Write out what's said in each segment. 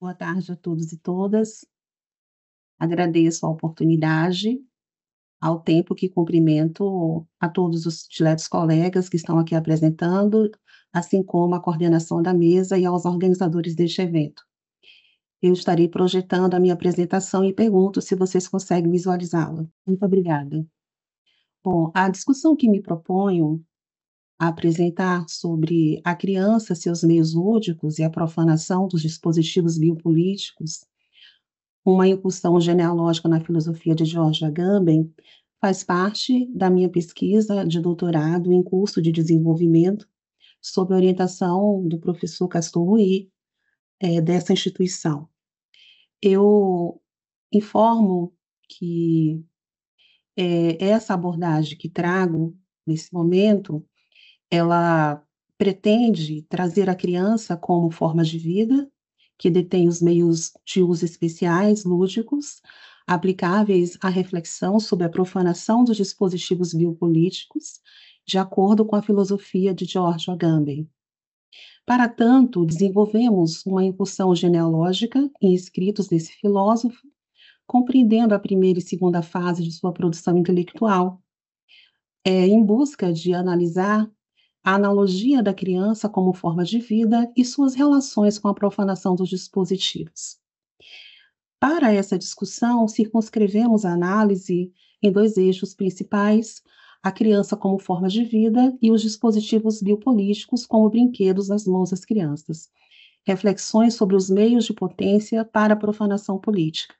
Boa tarde a todos e todas. Agradeço a oportunidade, ao tempo que cumprimento a todos os diletos colegas que estão aqui apresentando, assim como a coordenação da mesa e aos organizadores deste evento. Eu estarei projetando a minha apresentação e pergunto se vocês conseguem visualizá-la. Muito obrigada. Bom, a discussão que me proponho apresentar sobre a criança, seus meios lúdicos e a profanação dos dispositivos biopolíticos, uma incursão genealógica na filosofia de George Agamben, faz parte da minha pesquisa de doutorado em curso de desenvolvimento, sob orientação do professor Castor Rui, é, eh, dessa instituição. Eu informo que é, essa abordagem que trago nesse momento ela pretende trazer a criança como forma de vida, que detém os meios de uso especiais, lúdicos, aplicáveis à reflexão sobre a profanação dos dispositivos biopolíticos, de acordo com a filosofia de George Agamben. Para tanto, desenvolvemos uma impulsão genealógica em escritos desse filósofo, compreendendo a primeira e segunda fase de sua produção intelectual, é, em busca de analisar a analogia da criança como forma de vida e suas relações com a profanação dos dispositivos. Para essa discussão, circunscrevemos a análise em dois eixos principais: a criança como forma de vida e os dispositivos biopolíticos como brinquedos nas mãos das crianças. Reflexões sobre os meios de potência para a profanação política.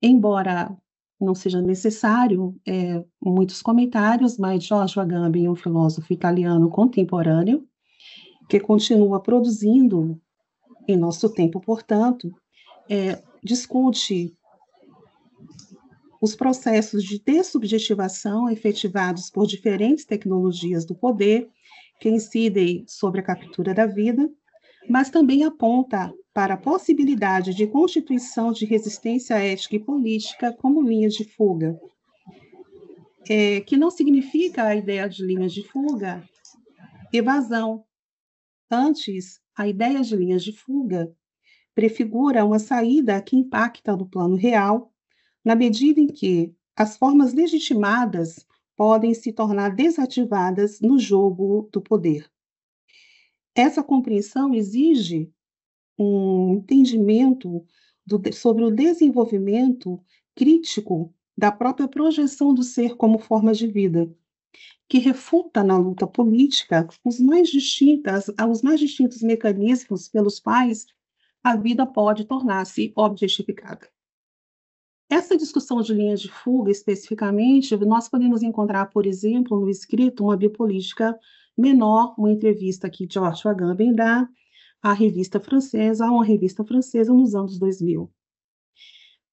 Embora não seja necessário é, muitos comentários, mas Giorgio Agamben, um filósofo italiano contemporâneo, que continua produzindo em nosso tempo, portanto, é, discute os processos de dessubjetivação efetivados por diferentes tecnologias do poder que incidem sobre a captura da vida, mas também aponta para a possibilidade de constituição de resistência ética e política como linha de fuga, é, que não significa a ideia de linhas de fuga evasão. Antes, a ideia de linhas de fuga prefigura uma saída que impacta no plano real, na medida em que as formas legitimadas podem se tornar desativadas no jogo do poder. Essa compreensão exige um entendimento do, sobre o desenvolvimento crítico da própria projeção do ser como forma de vida, que refuta na luta política os mais, distintas, os mais distintos mecanismos pelos quais a vida pode tornar-se objetificada. Essa discussão de linhas de fuga, especificamente, nós podemos encontrar, por exemplo, no escrito Uma Biopolítica Menor, uma entrevista que Joshua Gambin dá a revista francesa, a uma revista francesa nos anos 2000.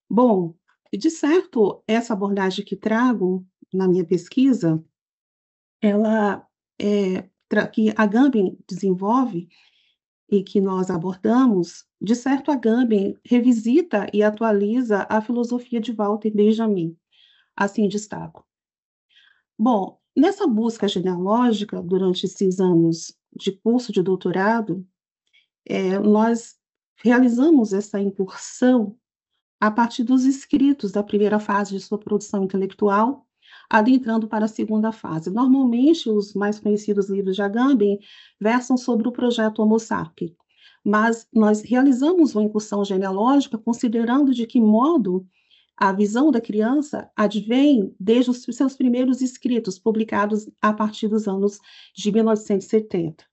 Bom, de certo, essa abordagem que trago na minha pesquisa, ela é, que a Gambin desenvolve e que nós abordamos, de certo a Gambin revisita e atualiza a filosofia de Walter Benjamin. Assim destaco. Bom, nessa busca genealógica, durante esses anos de curso de doutorado, é, nós realizamos essa incursão a partir dos escritos da primeira fase de sua produção intelectual, adentrando para a segunda fase. Normalmente, os mais conhecidos livros de Agamben versam sobre o projeto Homo sapiens, mas nós realizamos uma incursão genealógica considerando de que modo a visão da criança advém desde os seus primeiros escritos, publicados a partir dos anos de 1970.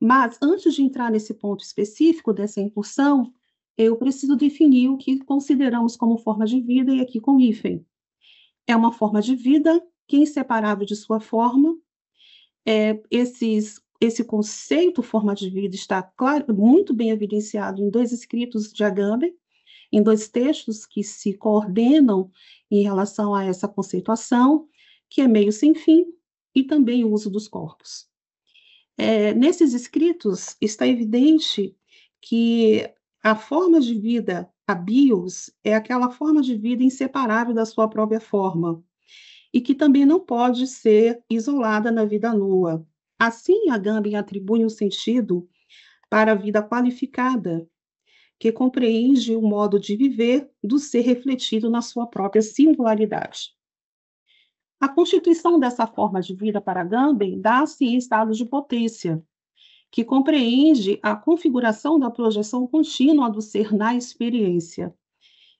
Mas, antes de entrar nesse ponto específico dessa incursão, eu preciso definir o que consideramos como forma de vida, e aqui com hífen. É uma forma de vida que é inseparável de sua forma. É, esses, esse conceito, forma de vida, está claro, muito bem evidenciado em dois escritos de Agamben, em dois textos que se coordenam em relação a essa conceituação, que é meio sem fim, e também o uso dos corpos. É, nesses escritos está evidente que a forma de vida, a bios, é aquela forma de vida inseparável da sua própria forma, e que também não pode ser isolada na vida nua. Assim, a Gambin atribui um sentido para a vida qualificada, que compreende o modo de viver do ser refletido na sua própria singularidade. A constituição dessa forma de vida para Gamben dá-se em estado de potência, que compreende a configuração da projeção contínua do ser na experiência,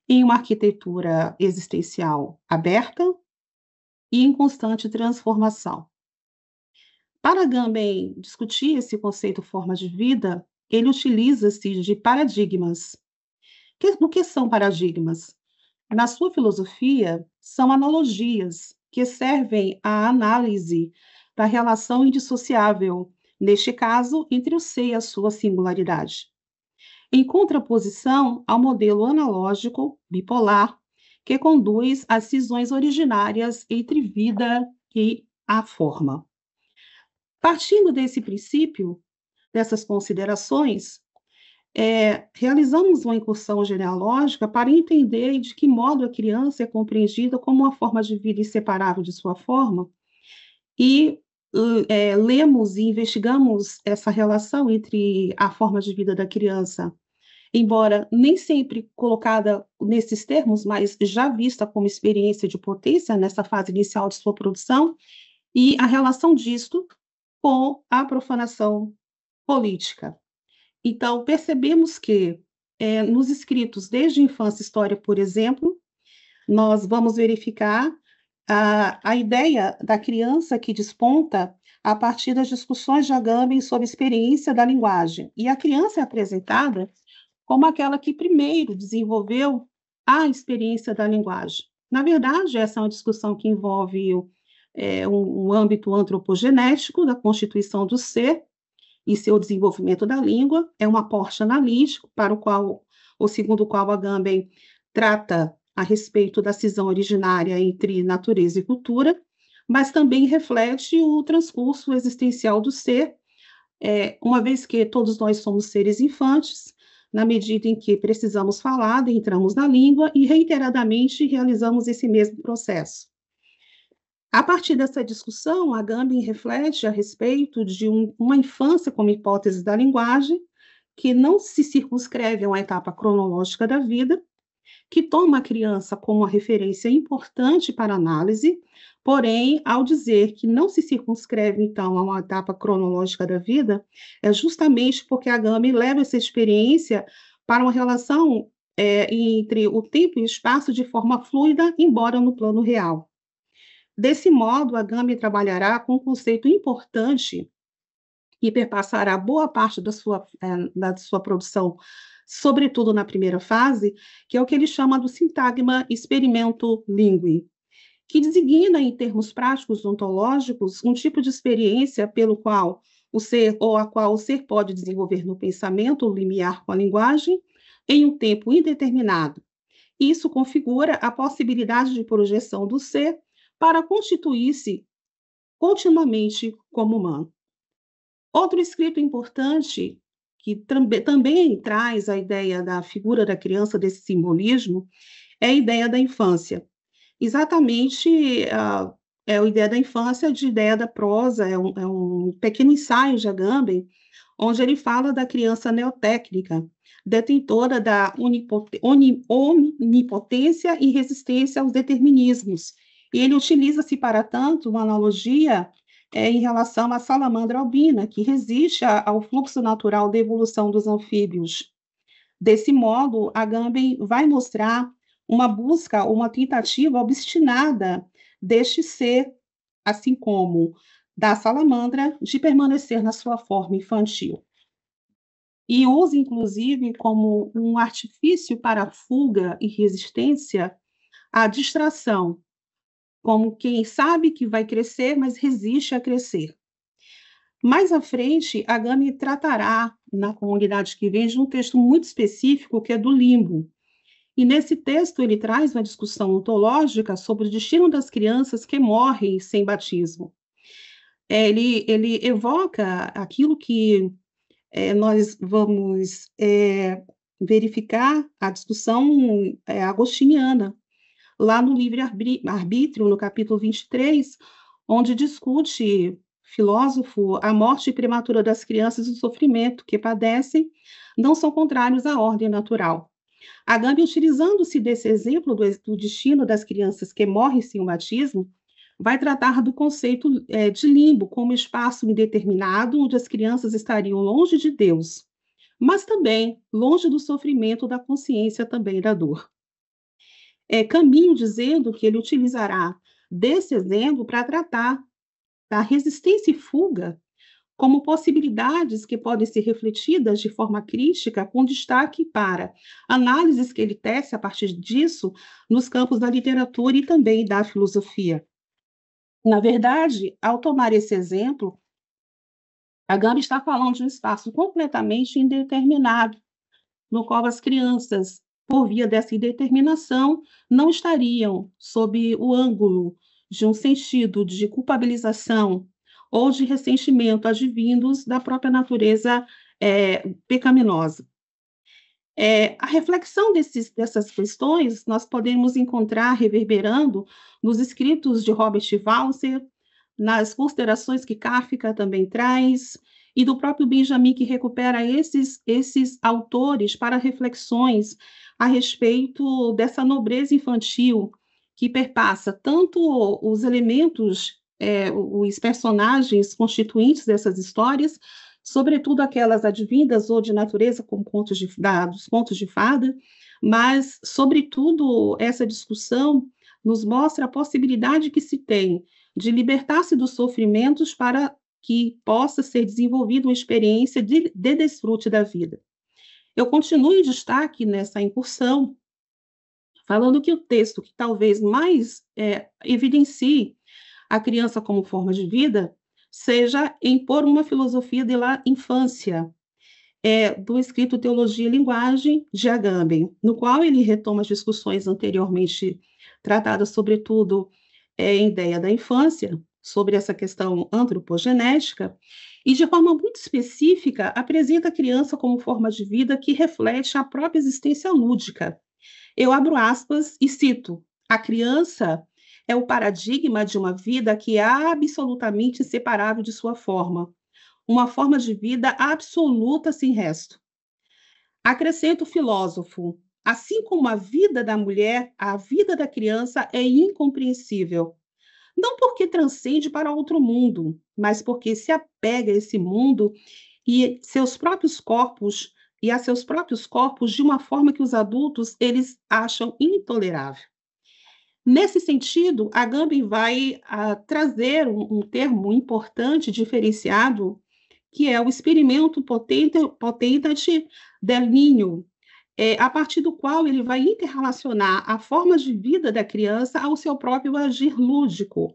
em uma arquitetura existencial aberta e em constante transformação. Para Gamben discutir esse conceito forma de vida, ele utiliza-se de paradigmas. O que são paradigmas? Na sua filosofia, são analogias que servem à análise da relação indissociável, neste caso, entre o ser e a sua singularidade. Em contraposição ao modelo analógico, bipolar, que conduz às cisões originárias entre vida e a forma. Partindo desse princípio, dessas considerações, é, realizamos uma incursão genealógica para entender de que modo a criança é compreendida como uma forma de vida inseparável de sua forma e é, lemos e investigamos essa relação entre a forma de vida da criança, embora nem sempre colocada nesses termos, mas já vista como experiência de potência nessa fase inicial de sua produção, e a relação disto com a profanação política. Então, percebemos que é, nos escritos desde infância e história, por exemplo, nós vamos verificar a, a ideia da criança que desponta a partir das discussões de Agamben sobre experiência da linguagem. E a criança é apresentada como aquela que primeiro desenvolveu a experiência da linguagem. Na verdade, essa é uma discussão que envolve é, um, um âmbito antropogenético da constituição do ser, e seu desenvolvimento da língua, é um aporte analítico para o qual, o segundo o qual Agamben trata a respeito da cisão originária entre natureza e cultura, mas também reflete o transcurso existencial do ser, é, uma vez que todos nós somos seres infantes, na medida em que precisamos falar, entramos na língua e reiteradamente realizamos esse mesmo processo. A partir dessa discussão, a Gambin reflete a respeito de um, uma infância como hipótese da linguagem, que não se circunscreve a uma etapa cronológica da vida, que toma a criança como uma referência importante para análise, porém, ao dizer que não se circunscreve, então, a uma etapa cronológica da vida, é justamente porque a Gambin leva essa experiência para uma relação é, entre o tempo e o espaço de forma fluida, embora no plano real. Desse modo, a GAMI trabalhará com um conceito importante que perpassará boa parte da sua, eh, da sua produção, sobretudo na primeira fase, que é o que ele chama do sintagma experimento lingui, que designa, em termos práticos ontológicos, um tipo de experiência pelo qual o ser ou a qual o ser pode desenvolver no pensamento limiar com a linguagem em um tempo indeterminado. Isso configura a possibilidade de projeção do ser para constituir-se continuamente como humano. Outro escrito importante que também, traz a ideia da figura da criança, desse simbolismo, é a ideia da infância. Exatamente uh, é a ideia da infância, de ideia da prosa, é um, é um pequeno ensaio de Agamben, onde ele fala da criança neotécnica, detentora da onipotência e resistência aos determinismos, e ele utiliza-se, para tanto, uma analogia é, em relação à salamandra albina, que resiste ao fluxo natural de evolução dos anfíbios. Desse modo, a Agamben vai mostrar uma busca ou uma tentativa obstinada deste ser, assim como da salamandra, de permanecer na sua forma infantil. E usa, inclusive, como um artifício para fuga e resistência a distração, como quem sabe que vai crescer, mas resiste a crescer. Mais à frente, a Gami tratará na comunidade que vem de um texto muito específico que é do limbo. E nesse texto ele traz uma discussão ontológica sobre o destino das crianças que morrem sem batismo. É, ele, ele evoca aquilo que é, nós vamos é, verificar a discussão é, agostiniana, lá no livre-arbítrio, no capítulo 23, onde discute, filósofo, a morte prematura das crianças e o sofrimento que padecem não são contrários à ordem natural. A utilizando-se desse exemplo do, do, destino das crianças que morrem sem o batismo, vai tratar do conceito é, de limbo como espaço indeterminado onde as crianças estariam longe de Deus, mas também longe do sofrimento da consciência também da dor é, Caminho dizendo que ele utilizará desse exemplo para tratar da resistência e fuga como possibilidades que podem ser refletidas de forma crítica, com destaque para análises que ele tece a partir disso nos campos da literatura e também da filosofia. Na verdade, ao tomar esse exemplo, a Gama está falando de um espaço completamente indeterminado, no qual as crianças por via dessa indeterminação, não estariam sob o ângulo de um sentido de culpabilização ou de ressentimento advindos da própria natureza é, pecaminosa. É, a reflexão desses, dessas questões nós podemos encontrar reverberando nos escritos de Robert Walser, nas considerações que Kafka também traz, e do próprio Benjamin, que recupera esses, esses autores para reflexões a respeito dessa nobreza infantil que perpassa tanto os elementos, é, os personagens constituintes dessas histórias, sobretudo aquelas advindas ou de natureza, como contos de, da, dos contos de fada, mas, sobretudo, essa discussão nos mostra a possibilidade que se tem de libertar-se dos sofrimentos para que possa ser desenvolvida uma experiência de, de desfrute da vida. Eu continuo em destaque nessa incursão, falando que o texto que talvez mais é, evidencie a criança como forma de vida seja impor uma filosofia de la infância, é, do escrito Teologia e Linguagem de Agamben, no qual ele retoma as discussões anteriormente tratadas, sobretudo é, em ideia da infância, sobre essa questão antropogenética e, de forma muito específica, apresenta a criança como forma de vida que reflete a própria existência lúdica. Eu abro aspas e cito: a criança é o paradigma de uma vida que é absolutamente separável de sua forma, uma forma de vida absoluta sem resto. Acrescenta o filósofo: assim como a vida da mulher, a vida da criança é incompreensível não porque transcende para outro mundo, mas porque se apega a esse mundo e seus próprios corpos e a seus próprios corpos de uma forma que os adultos eles acham intolerável. Nesse sentido, a Gambi vai a, ah, trazer um, um termo importante, diferenciado, que é o experimento potente, potente del Niño, é, a partir do qual ele vai interrelacionar a forma de vida da criança ao seu próprio agir lúdico.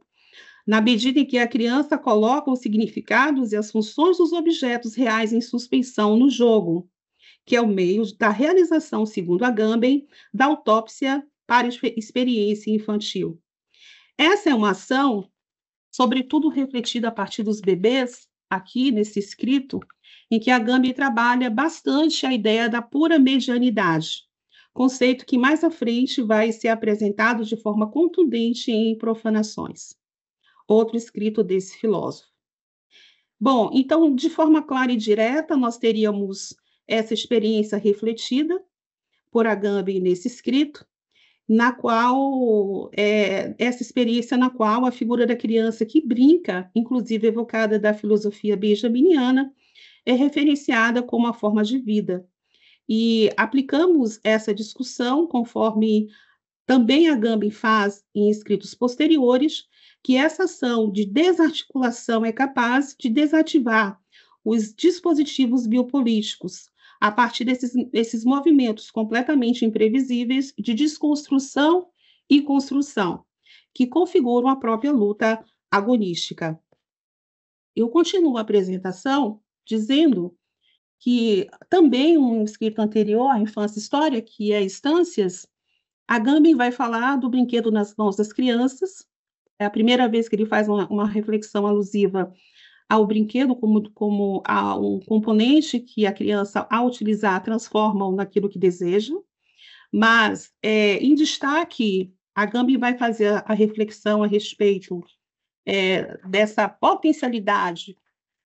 Na medida em que a criança coloca os significados e as funções dos objetos reais em suspensão no jogo, que é o meio da realização, segundo a Gamben, da autópsia para experiência infantil. Essa é uma ação, sobretudo refletida a partir dos bebês, aqui nesse escrito, em que a Gambi trabalha bastante a ideia da pura medianidade, conceito que mais à frente vai ser apresentado de forma contundente em Profanações, outro escrito desse filósofo. Bom, então, de forma clara e direta, nós teríamos essa experiência refletida por Agamben nesse escrito, na qual é, essa experiência na qual a figura da criança que brinca, inclusive evocada da filosofia benjaminiana, é referenciada como a forma de vida. E aplicamos essa discussão, conforme também a Gambin faz em escritos posteriores, que essa ação de desarticulação é capaz de desativar os dispositivos biopolíticos, a partir desses, desses movimentos completamente imprevisíveis de desconstrução e construção, que configuram a própria luta agonística. Eu continuo a apresentação dizendo que também um escrito anterior, a Infância e História, que é Estâncias, a Gambin vai falar do brinquedo nas mãos das crianças. É a primeira vez que ele faz uma, uma reflexão alusiva ao brinquedo como, como a um componente que a criança, ao utilizar, transforma naquilo que deseja. Mas, é, em destaque, a Gambin vai fazer a reflexão a respeito é, dessa potencialidade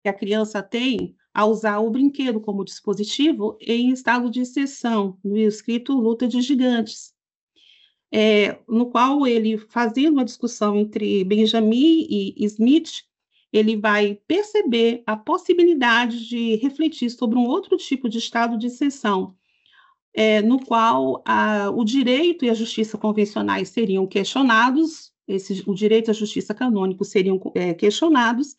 que a criança tem a usar o brinquedo como dispositivo em estado de exceção, no escrito Luta de Gigantes, é, no qual ele, fazendo uma discussão entre Benjamin e Smith, ele vai perceber a possibilidade de refletir sobre um outro tipo de estado de exceção, é, no qual a, o direito e a justiça convencionais seriam questionados, esse, o direito e a justiça canônico seriam é, questionados,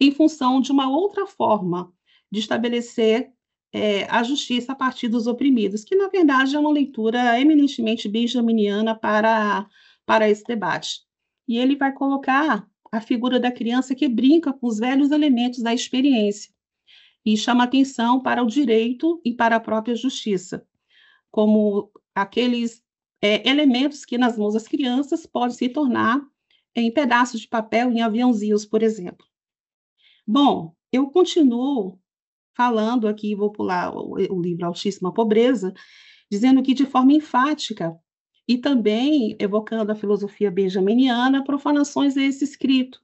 em função de uma outra forma de estabelecer é, a justiça a partir dos oprimidos, que na verdade é uma leitura eminentemente benjaminiana para, para esse debate. E ele vai colocar a figura da criança que brinca com os velhos elementos da experiência e chama atenção para o direito e para a própria justiça, como aqueles é, elementos que nas mãos das crianças podem se tornar em pedaços de papel, em aviãozinhos, por exemplo. Bom, eu continuo falando aqui, vou pular o, o livro Altíssima Pobreza, dizendo que de forma enfática e também evocando a filosofia benjaminiana, profanações é esse escrito,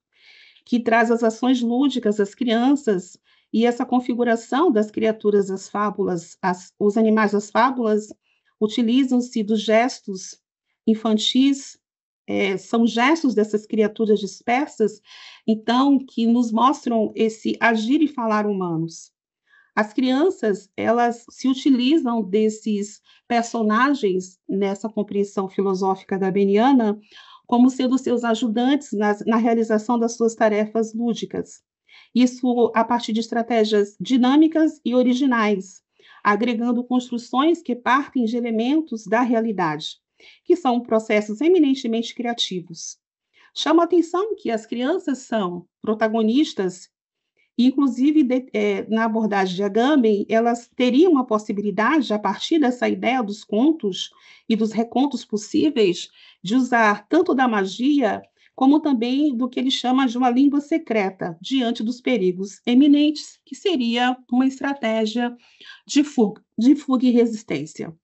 que traz as ações lúdicas das crianças e essa configuração das criaturas das fábulas, as, os animais das fábulas utilizam-se dos gestos infantis é, são gestos dessas criaturas dispersas, então, que nos mostram esse agir e falar humanos. As crianças, elas se utilizam desses personagens nessa compreensão filosófica da Beniana como sendo seus ajudantes nas, na realização das suas tarefas lúdicas. Isso a partir de estratégias dinâmicas e originais, agregando construções que partem de elementos da realidade que são processos eminentemente criativos. Chama atenção que as crianças são protagonistas, inclusive de, é, na abordagem de Agamben, elas teriam a possibilidade, a partir dessa ideia dos contos e dos recontos possíveis, de usar tanto da magia como também do que ele chama de uma língua secreta diante dos perigos eminentes, que seria uma estratégia de fuga, de fuga e resistência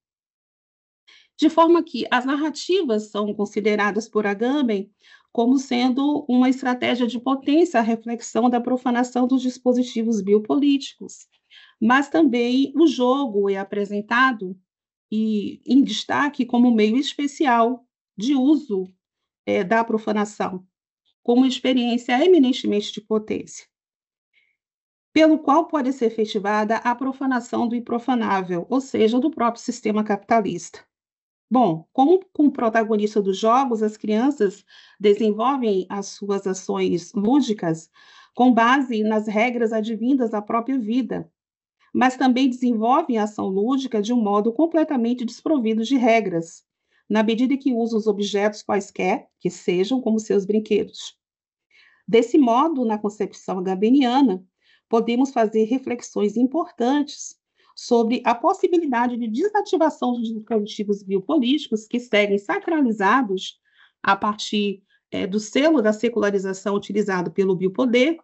de forma que as narrativas são consideradas por Agamben como sendo uma estratégia de potência à reflexão da profanação dos dispositivos biopolíticos. Mas também o jogo é apresentado e em destaque como meio especial de uso é, da profanação, como experiência eminentemente de potência, pelo qual pode ser efetivada a profanação do improfanável, ou seja, do próprio sistema capitalista. Bom, como com o protagonista dos jogos, as crianças desenvolvem as suas ações lúdicas com base nas regras advindas da própria vida, mas também desenvolvem a ação lúdica de um modo completamente desprovido de regras, na medida que usam os objetos quaisquer que sejam como seus brinquedos. Desse modo, na concepção gabeniana, podemos fazer reflexões importantes sobre a possibilidade de desativação dos dispositivos biopolíticos que seguem sacralizados a partir é, do selo da secularização utilizado pelo biopoder.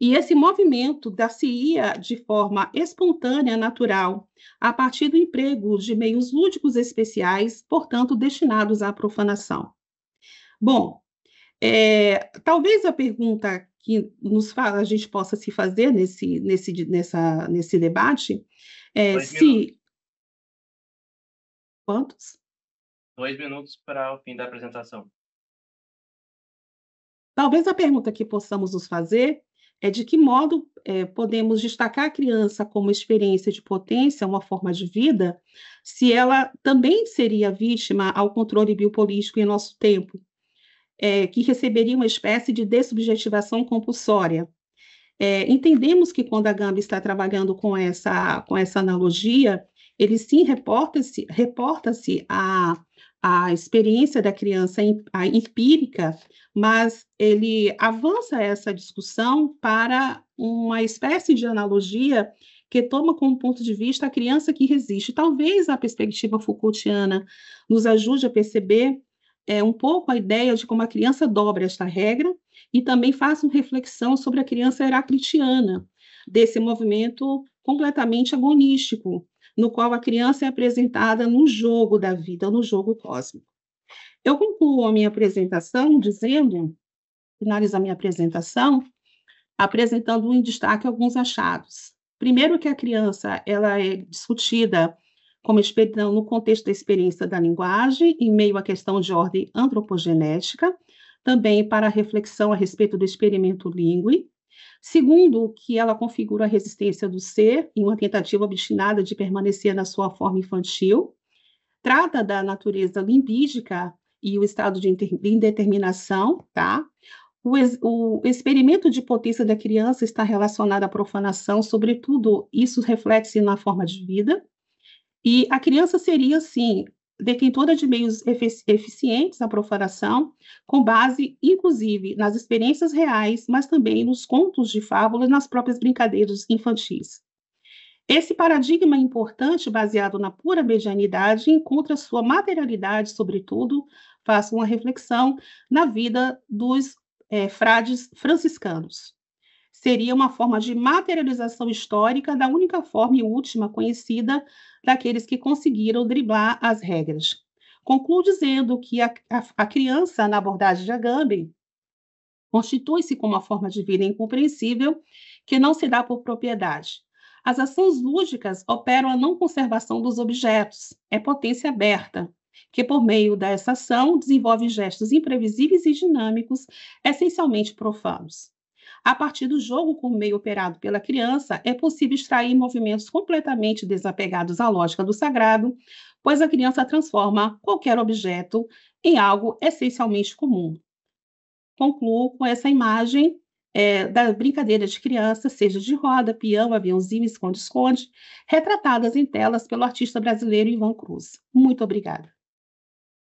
E esse movimento dar-se-ia de forma espontânea, natural, a partir do emprego de meios lúdicos especiais, portanto, destinados à profanação. Bom, é, talvez a pergunta que nos a gente possa se fazer nesse, nesse, nessa, nesse debate é Dois se. Minutos. Quantos? Dois minutos para o fim da apresentação. Talvez a pergunta que possamos nos fazer é de que modo é, podemos destacar a criança como experiência de potência, uma forma de vida, se ela também seria vítima ao controle biopolítico em nosso tempo, é, que receberia uma espécie de desubjetivação compulsória. É, entendemos que quando a Gamba está trabalhando com essa, com essa analogia, ele sim reporta-se reporta -se a, a experiência da criança a empírica, mas ele avança essa discussão para uma espécie de analogia que toma como ponto de vista a criança que resiste. Talvez a perspectiva Foucaultiana nos ajude a perceber é, um pouco a ideia de como a criança dobra esta regra e também uma reflexão sobre a criança heraclitiana, desse movimento completamente agonístico, no qual a criança é apresentada no jogo da vida, no jogo cósmico. Eu concluo a minha apresentação dizendo, finalizo a minha apresentação, apresentando em destaque alguns achados. Primeiro que a criança ela é discutida como no contexto da experiência da linguagem, em meio à questão de ordem antropogenética, também para a reflexão a respeito do experimento lingüe. Segundo, que ela configura a resistência do ser em uma tentativa obstinada de permanecer na sua forma infantil. Trata da natureza limbídica e o estado de indeterminação, tá? O, ex, o, experimento de potência da criança está relacionado à profanação, sobretudo isso reflete-se na forma de vida. E a criança seria, assim, detentora de meios eficientes à profanação, com base, inclusive, nas experiências reais, mas também nos contos de fábulas, nas próprias brincadeiras infantis. Esse paradigma importante, baseado na pura medianidade, encontra sua materialidade, sobretudo, faça uma reflexão na vida dos é, frades franciscanos seria uma forma de materialização histórica da única forma e última conhecida daqueles que conseguiram driblar as regras. Concluo dizendo que a, a, a criança, na abordagem de Agamben, constitui-se como uma forma de vida incompreensível que não se dá por propriedade. As ações lúdicas operam a não conservação dos objetos, é potência aberta, que, por meio dessa ação, desenvolve gestos imprevisíveis e dinâmicos, essencialmente profanos. A partir do jogo com o meio operado pela criança, é possível extrair movimentos completamente desapegados à lógica do sagrado, pois a criança transforma qualquer objeto em algo essencialmente comum. Concluo com essa imagem é, da brincadeira de criança, seja de roda, peão, aviãozinho, esconde-esconde, retratadas em telas pelo artista brasileiro Ivan Cruz. Muito obrigada.